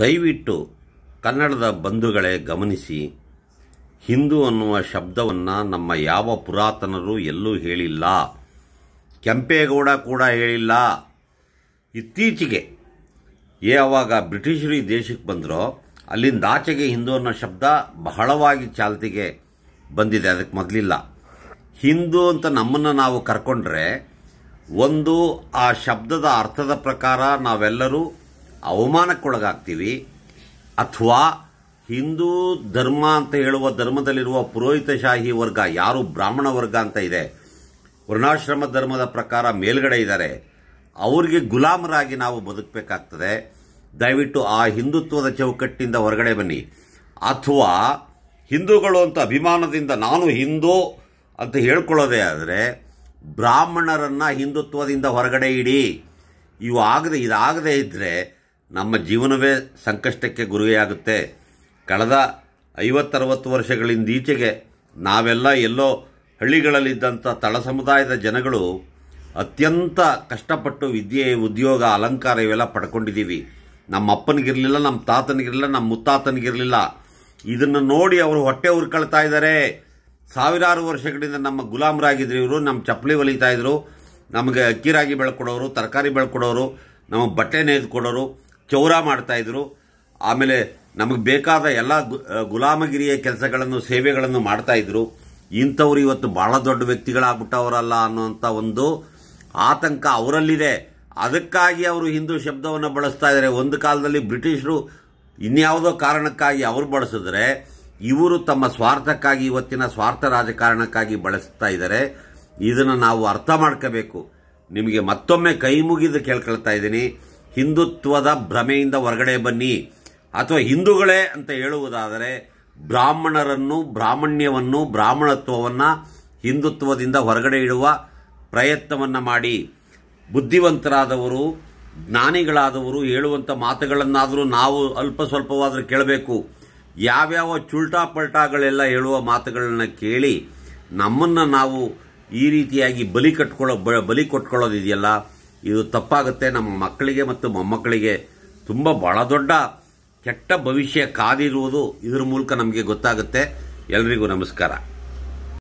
ದಯವಿಟ್ಟು ಕನ್ನಡದ ಬಂಧುಗಳೇ ಗಮನಿಸಿ ಹಿಂದೂ ಅನ್ನುವ ಶಬ್ದವನ್ನು ನಮ್ಮ ಯಾವ ಪುರಾತನರು ಎಲ್ಲೂ ಹೇಳಿಲ್ಲ ಕೆಂಪೇಗೌಡ ಕೂಡ ಹೇಳಿಲ್ಲ ಇತ್ತೀಚೆಗೆ ಯಾವಾಗ ಬ್ರಿಟಿಷರು ಈ ದೇಶಕ್ಕೆ ಬಂದರೋ ಅಲ್ಲಿಂದ ಆಚೆಗೆ ಹಿಂದೂ ಅನ್ನೋ ಶಬ್ದ ಬಹಳವಾಗಿ ಚಾಲ್ತಿಗೆ ಬಂದಿದೆ ಅದಕ್ಕೆ ಮೊದಲಿಲ್ಲ ಹಿಂದೂ ಅಂತ ನಮ್ಮನ್ನು ನಾವು ಕರ್ಕೊಂಡ್ರೆ ಒಂದು ಆ ಶಬ್ದದ ಅರ್ಥದ ಪ್ರಕಾರ ನಾವೆಲ್ಲರೂ ಅವಮಾನಕ್ಕೊಳಗಾಗ್ತೀವಿ ಅಥವಾ ಹಿಂದೂ ಧರ್ಮ ಅಂತ ಹೇಳುವ ಧರ್ಮದಲ್ಲಿರುವ ಪುರೋಹಿತಶಾಹಿ ವರ್ಗ ಯಾರು ಬ್ರಾಹ್ಮಣ ವರ್ಗ ಅಂತ ಇದೆ ವರ್ಣಾಶ್ರಮ ಧರ್ಮದ ಪ್ರಕಾರ ಮೇಲ್ಗಡೆ ಇದ್ದಾರೆ ಅವರಿಗೆ ಗುಲಾಮರಾಗಿ ನಾವು ಬದುಕಬೇಕಾಗ್ತದೆ ದಯವಿಟ್ಟು ಆ ಹಿಂದುತ್ವದ ಚೌಕಟ್ಟಿಂದ ಹೊರಗಡೆ ಬನ್ನಿ ಅಥವಾ ಹಿಂದೂಗಳು ಅಂತ ಅಭಿಮಾನದಿಂದ ನಾನು ಹಿಂದೂ ಅಂತ ಹೇಳ್ಕೊಳ್ಳೋದೇ ಆದರೆ ಬ್ರಾಹ್ಮಣರನ್ನು ಹಿಂದುತ್ವದಿಂದ ಹೊರಗಡೆ ಇಡಿ ಇವು ಆಗದೆ ಇದಾಗದೇ ಇದ್ದರೆ ನಮ್ಮ ಜೀವನವೇ ಸಂಕಷ್ಟಕ್ಕೆ ಗುರಿಯಾಗುತ್ತೆ ಕಳೆದ ಐವತ್ತರವತ್ತು ವರ್ಷಗಳಿಂದೀಚೆಗೆ ನಾವೆಲ್ಲ ಎಲ್ಲೋ ಹಳ್ಳಿಗಳಲ್ಲಿದ್ದಂಥ ತಳ ಸಮುದಾಯದ ಜನಗಳು ಅತ್ಯಂತ ಕಷ್ಟಪಟ್ಟು ವಿದ್ಯೆ ಉದ್ಯೋಗ ಅಲಂಕಾರ ಇವೆಲ್ಲ ಪಡ್ಕೊಂಡಿದ್ದೀವಿ ನಮ್ಮ ಅಪ್ಪನಿಗಿರಲಿಲ್ಲ ನಮ್ಮ ತಾತನಿಗಿರಲಿಲ್ಲ ನಮ್ಮ ಮುತ್ತಾತನಿಗಿರಲಿಲ್ಲ ಇದನ್ನು ನೋಡಿ ಅವರು ಹೊಟ್ಟೆ ಉರ್ಕೊಳ್ತಾ ಇದ್ದಾರೆ ಸಾವಿರಾರು ವರ್ಷಗಳಿಂದ ನಮ್ಮ ಗುಲಾಮರಾಗಿದ್ರು ಇವರು ನಮ್ಮ ಚಪ್ಪಲಿ ಹೊಲಿತಾ ಇದ್ದರು ನಮಗೆ ಅಕ್ಕಿರಾಗಿ ಬೆಳ್ಕೊಡೋರು ತರಕಾರಿ ಬೆಳ್ಕೊಡೋರು ನಮಗೆ ಬಟ್ಟೆ ನೇಯ್ದು ಕೊಡೋರು ಚೌರ ಇದ್ರು ಆಮೇಲೆ ನಮಗೆ ಬೇಕಾದ ಎಲ್ಲ ಗುಲಾಮಗಿರಿಯ ಕೆಲಸಗಳನ್ನು ಸೇವೆಗಳನ್ನು ಇದ್ರು ಇಂಥವ್ರು ಇವತ್ತು ಬಹಳ ದೊಡ್ಡ ವ್ಯಕ್ತಿಗಳಾಗ್ಬಿಟ್ಟವರಲ್ಲ ಅನ್ನುವಂಥ ಒಂದು ಆತಂಕ ಅವರಲ್ಲಿದೆ ಅದಕ್ಕಾಗಿ ಅವರು ಹಿಂದೂ ಶಬ್ದವನ್ನು ಬಳಸ್ತಾ ಇದ್ದಾರೆ ಒಂದು ಕಾಲದಲ್ಲಿ ಬ್ರಿಟಿಷರು ಇನ್ಯಾವುದೋ ಕಾರಣಕ್ಕಾಗಿ ಅವರು ಬಳಸಿದ್ರೆ ಇವರು ತಮ್ಮ ಸ್ವಾರ್ಥಕ್ಕಾಗಿ ಇವತ್ತಿನ ಸ್ವಾರ್ಥ ರಾಜಕಾರಣಕ್ಕಾಗಿ ಬಳಸ್ತಾ ಇದ್ದಾರೆ ಇದನ್ನು ನಾವು ಅರ್ಥ ಮಾಡ್ಕೋಬೇಕು ನಿಮಗೆ ಮತ್ತೊಮ್ಮೆ ಕೈ ಮುಗಿದು ಕೇಳ್ಕೊಳ್ತಾ ಇದ್ದೀನಿ ಹಿಂದುತ್ವದ ಭ್ರಮೆಯಿಂದ ಹೊರಗಡೆ ಬನ್ನಿ ಅಥವಾ ಹಿಂದೂಗಳೇ ಅಂತ ಹೇಳುವುದಾದರೆ ಬ್ರಾಹ್ಮಣರನ್ನು ಬ್ರಾಹ್ಮಣ್ಯವನ್ನು ಬ್ರಾಹ್ಮಣತ್ವವನ್ನು ಹಿಂದುತ್ವದಿಂದ ಹೊರಗಡೆ ಇಡುವ ಪ್ರಯತ್ನವನ್ನು ಮಾಡಿ ಬುದ್ಧಿವಂತರಾದವರು ಜ್ಞಾನಿಗಳಾದವರು ಹೇಳುವಂಥ ಮಾತುಗಳನ್ನಾದರೂ ನಾವು ಅಲ್ಪ ಸ್ವಲ್ಪವಾದರೂ ಕೇಳಬೇಕು ಯಾವ್ಯಾವ ಚುಲ್ಟಾ ಪಲ್ಟಾಗಳೆಲ್ಲ ಹೇಳುವ ಮಾತುಗಳನ್ನ ಕೇಳಿ ನಮ್ಮನ್ನು ನಾವು ಈ ರೀತಿಯಾಗಿ ಬಲಿ ಕಟ್ಕೊಳ್ಳೋ ಬಲಿ ಕೊಟ್ಕೊಳ್ಳೋದಿದೆಯಲ್ಲ ಇದು ತಪ್ಪಾಗುತ್ತೆ ನಮ್ಮ ಮಕ್ಕಳಿಗೆ ಮತ್ತು ಮೊಮ್ಮಕ್ಕಳಿಗೆ ತುಂಬ ಬಹಳ ದೊಡ್ಡ ಕೆಟ್ಟ ಭವಿಷ್ಯ ಕಾದಿರುವುದು ಇದರ ಮೂಲಕ ನಮಗೆ ಗೊತ್ತಾಗುತ್ತೆ ಎಲ್ರಿಗೂ ನಮಸ್ಕಾರ